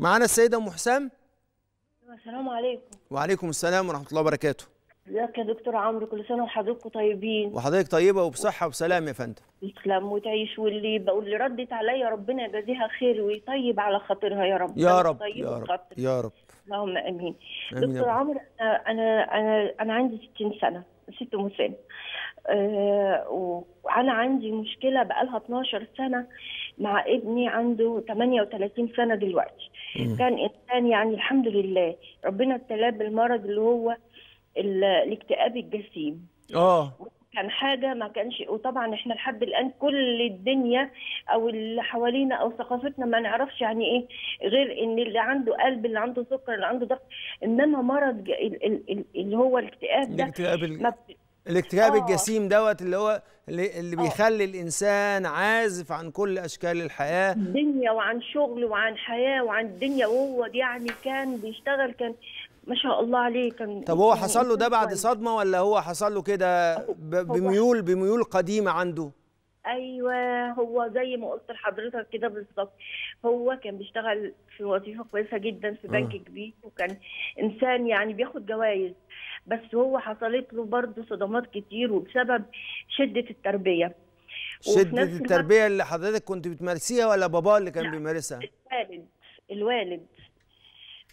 معانا السيده ام حسام السلام عليكم وعليكم السلام ورحمه الله وبركاته ازيك يا دكتور عمرو كل سنه وحضراتكم طيبين وحضرتك طيبه وبصحه وسلام يا فندم تسلم وتعيش واللي بقول اللي ردت عليا ربنا يجازيها خير ويطيب على خاطرها يا رب يا رب يا رب يا رب اللهم امين, آمين دكتور عمرو انا انا انا انا عندي 60 سنه ست مسن أه وانا عندي مشكله بقالها 12 سنه مع ابني عنده 38 سنه دلوقتي كان انسان يعني الحمد لله ربنا ابتلاه بالمرض اللي هو الاكتئاب الجسيم اه كان حاجه ما كانش وطبعا احنا لحد الان كل الدنيا او اللي حوالينا او ثقافتنا ما نعرفش يعني ايه غير ان اللي عنده قلب اللي عنده سكر اللي عنده ضغط انما مرض اللي هو الاكتئاب ده الاكتئاب الاكتئاب آه. الجسيم دوت اللي هو اللي, اللي آه. بيخلي الانسان عازف عن كل اشكال الحياه الدنيا وعن شغل وعن حياه وعن الدنيا وهو يعني كان بيشتغل كان ما شاء الله عليه كان طب هو يعني حصل له ده بعد صدمه ولا هو حصل له كده بميول بميول قديمه عنده ايوه هو زي ما قلت لحضرتك كده بالظبط هو كان بيشتغل في وظيفه كويسه جدا في آه. بنك كبير وكان انسان يعني بياخد جوائز بس هو حصلت له برضه صدمات كتير وبسبب شده التربيه شده التربيه اللي حضرتك كنت بتمارسيها ولا باباه اللي كان بيمارسها الوالد الوالد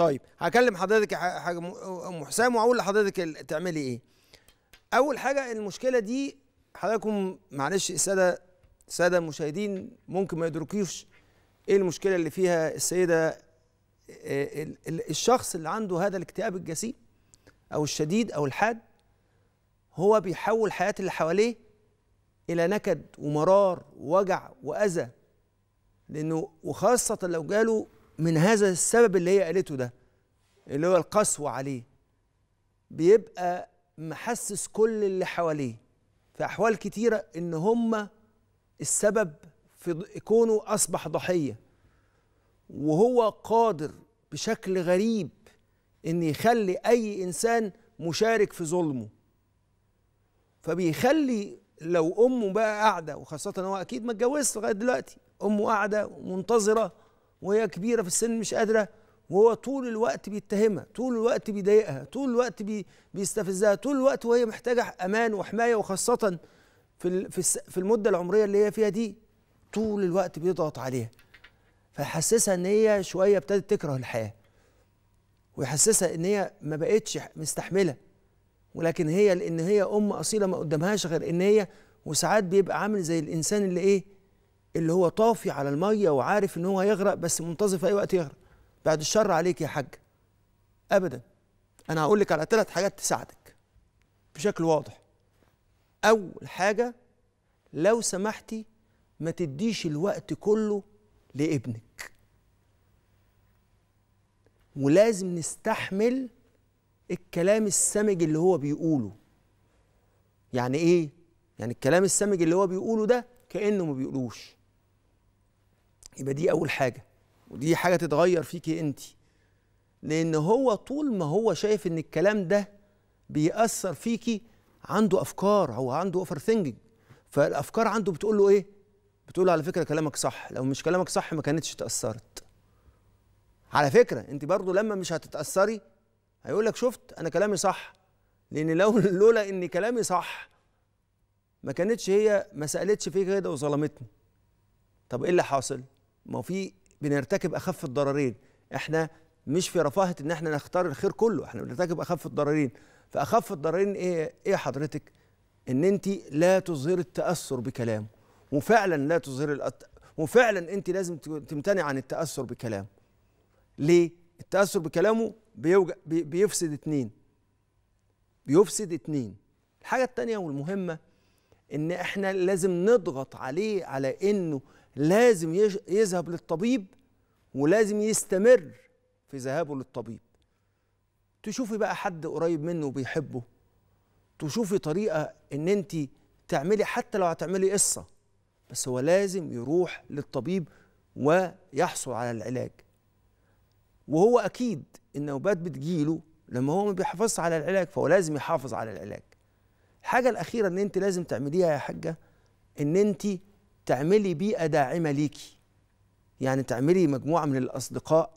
طيب هكلم حضرتك ام حسام واقول لحضرتك تعملي ايه اول حاجه المشكله دي حضراتكم معلش الساده الساده المشاهدين ممكن ما يدركوش ايه المشكله اللي فيها السيده آه، الشخص اللي عنده هذا الاكتئاب الجسيم او الشديد او الحاد هو بيحول حياه اللي حواليه الى نكد ومرار ووجع واذى لانه وخاصه لو جاله من هذا السبب اللي هي قالته ده اللي هو القسوة عليه بيبقى محسس كل اللي حواليه في أحوال كتيرة إن هم السبب في كونه أصبح ضحية وهو قادر بشكل غريب إن يخلي أي إنسان مشارك في ظلمه فبيخلي لو أمه بقى قاعدة وخاصة هو أكيد ما اتجوزش لغاية دلوقتي أمه قاعدة ومنتظرة وهي كبيره في السن مش قادره وهو طول الوقت بيتهمها طول الوقت بيضايقها طول الوقت بي بيستفزها طول الوقت وهي محتاجه امان وحمايه وخاصه في في المده العمريه اللي هي فيها دي طول الوقت بيضغط عليها فيحسسها ان هي شويه ابتدت تكره الحياه ويحسسها ان هي ما بقتش مستحمله ولكن هي لان هي ام اصيله ما قدامهاش غير ان هي وساعات بيبقى عامل زي الانسان اللي ايه اللي هو طافي على الميه وعارف ان هو هيغرق بس منتظر في اي وقت يغرق بعد الشر عليك يا حاج ابدا انا هقول لك على ثلاث حاجات تساعدك بشكل واضح اول حاجه لو سمحتي ما تديش الوقت كله لابنك ولازم نستحمل الكلام السمج اللي هو بيقوله يعني ايه يعني الكلام السمج اللي هو بيقوله ده كانه ما بيقولوش يبقى دي اول حاجه ودي حاجه تتغير فيكي انت لان هو طول ما هو شايف ان الكلام ده بيأثر فيكي عنده افكار هو عنده اوفر ثينكينج فالافكار عنده بتقول له ايه بتقول له على فكره كلامك صح لو مش كلامك صح ما كانتش تاثرت على فكره انت برضو لما مش هتتأثري هيقول لك شفت انا كلامي صح لان لو لولا ان كلامي صح ما كانتش هي ما سالتش فيك كده وظلمتني طب ايه اللي حاصل ما في بنرتكب اخف الضررين احنا مش في رفاهه ان احنا نختار الخير كله احنا بنرتكب اخف الضررين فاخف الضررين ايه ايه حضرتك ان انت لا تظهري التاثر بكلامه وفعلا لا تظهري الأت... وفعلا انت لازم تمتنع عن التاثر بكلامه ليه التاثر بكلامه بيوج... بي... بيفسد اتنين بيفسد اتنين الحاجه الثانيه والمهمه ان احنا لازم نضغط عليه على انه لازم يذهب للطبيب ولازم يستمر في ذهابه للطبيب تشوفي بقى حد قريب منه وبيحبه تشوفي طريقة ان انت تعملي حتى لو هتعملي قصة بس هو لازم يروح للطبيب ويحصل على العلاج وهو اكيد النوبات بتجيله لما هو ما بيحافظش على العلاج فهو لازم يحافظ على العلاج الحاجة الأخيرة إن أنت لازم تعمليها يا حاجة إن أنت تعملي بيئه داعمه ليكي يعني تعملي مجموعه من الاصدقاء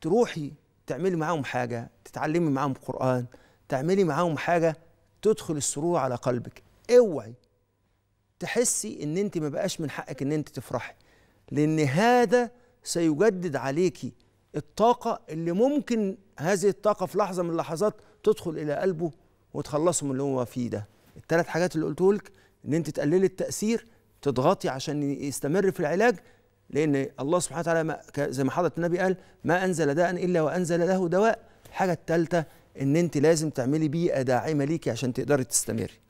تروحي تعملي معاهم حاجه تتعلمي معاهم قران تعملي معاهم حاجه تدخل السرور على قلبك اوعي تحسي ان انت ما بقاش من حقك ان انت تفرحي لان هذا سيجدد عليكي الطاقه اللي ممكن هذه الطاقه في لحظه من اللحظات تدخل الى قلبه وتخلصه من اللي هو فيه ده الثلاث حاجات اللي قلتهولك ان انت تقللي التاثير تضغطي عشان يستمر في العلاج لان الله سبحانه وتعالى ما زي ما حضرت النبي قال ما انزل داء الا وانزل له دواء الحاجه الثالثه ان انت لازم تعملي بيئه داعمه ليكي عشان تقدري تستمري